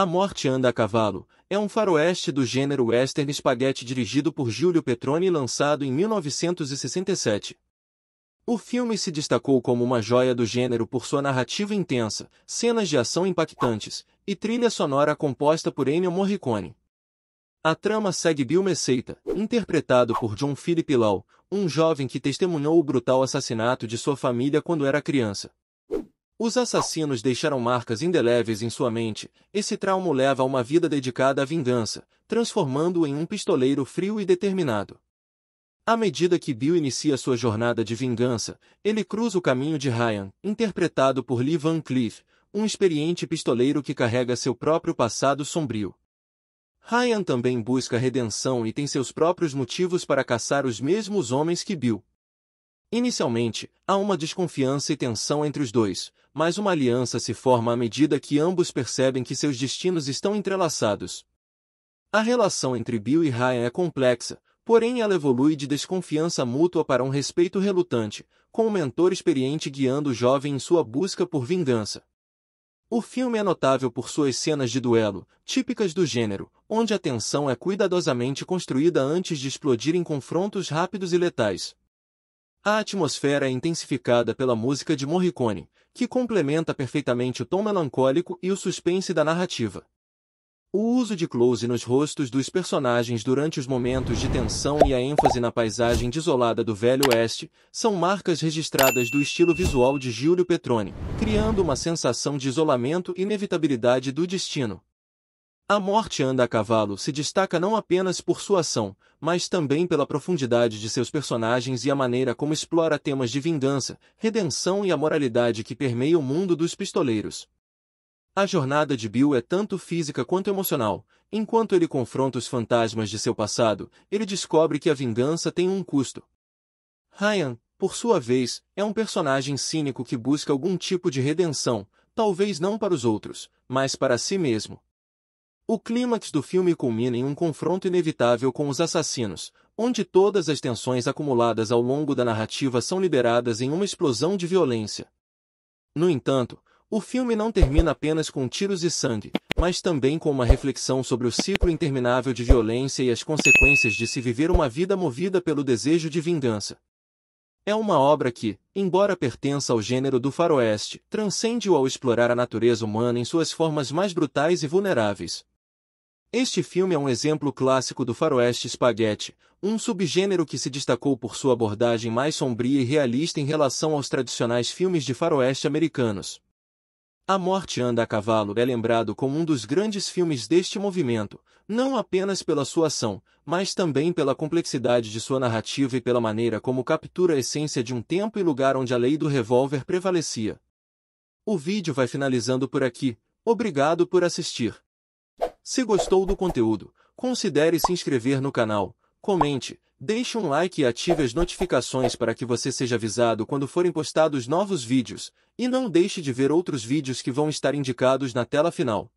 A Morte Anda a Cavalo é um faroeste do gênero western espaguete dirigido por Giulio Petroni e lançado em 1967. O filme se destacou como uma joia do gênero por sua narrativa intensa, cenas de ação impactantes e trilha sonora composta por Ennio Morricone. A trama segue Bill Messeita, interpretado por John Philip Lau, um jovem que testemunhou o brutal assassinato de sua família quando era criança. Os assassinos deixaram marcas indeléveis em sua mente, esse trauma o leva a uma vida dedicada à vingança, transformando-o em um pistoleiro frio e determinado. À medida que Bill inicia sua jornada de vingança, ele cruza o caminho de Ryan, interpretado por Lee Van Cleef, um experiente pistoleiro que carrega seu próprio passado sombrio. Ryan também busca redenção e tem seus próprios motivos para caçar os mesmos homens que Bill. Inicialmente, há uma desconfiança e tensão entre os dois, mas uma aliança se forma à medida que ambos percebem que seus destinos estão entrelaçados. A relação entre Bill e Ryan é complexa, porém ela evolui de desconfiança mútua para um respeito relutante, com um mentor experiente guiando o jovem em sua busca por vingança. O filme é notável por suas cenas de duelo, típicas do gênero, onde a tensão é cuidadosamente construída antes de explodir em confrontos rápidos e letais. A atmosfera é intensificada pela música de Morricone, que complementa perfeitamente o tom melancólico e o suspense da narrativa. O uso de close nos rostos dos personagens durante os momentos de tensão e a ênfase na paisagem desolada do Velho Oeste são marcas registradas do estilo visual de Giulio Petroni, criando uma sensação de isolamento e inevitabilidade do destino. A morte anda a cavalo se destaca não apenas por sua ação, mas também pela profundidade de seus personagens e a maneira como explora temas de vingança, redenção e a moralidade que permeia o mundo dos pistoleiros. A jornada de Bill é tanto física quanto emocional. Enquanto ele confronta os fantasmas de seu passado, ele descobre que a vingança tem um custo. Ryan, por sua vez, é um personagem cínico que busca algum tipo de redenção, talvez não para os outros, mas para si mesmo. O clímax do filme culmina em um confronto inevitável com os assassinos, onde todas as tensões acumuladas ao longo da narrativa são liberadas em uma explosão de violência. No entanto, o filme não termina apenas com tiros e sangue, mas também com uma reflexão sobre o ciclo interminável de violência e as consequências de se viver uma vida movida pelo desejo de vingança. É uma obra que, embora pertença ao gênero do faroeste, transcende-o ao explorar a natureza humana em suas formas mais brutais e vulneráveis, este filme é um exemplo clássico do faroeste espaguete, um subgênero que se destacou por sua abordagem mais sombria e realista em relação aos tradicionais filmes de faroeste americanos. A Morte Anda a Cavalo é lembrado como um dos grandes filmes deste movimento, não apenas pela sua ação, mas também pela complexidade de sua narrativa e pela maneira como captura a essência de um tempo e lugar onde a lei do revólver prevalecia. O vídeo vai finalizando por aqui. Obrigado por assistir. Se gostou do conteúdo, considere se inscrever no canal, comente, deixe um like e ative as notificações para que você seja avisado quando forem postados novos vídeos, e não deixe de ver outros vídeos que vão estar indicados na tela final.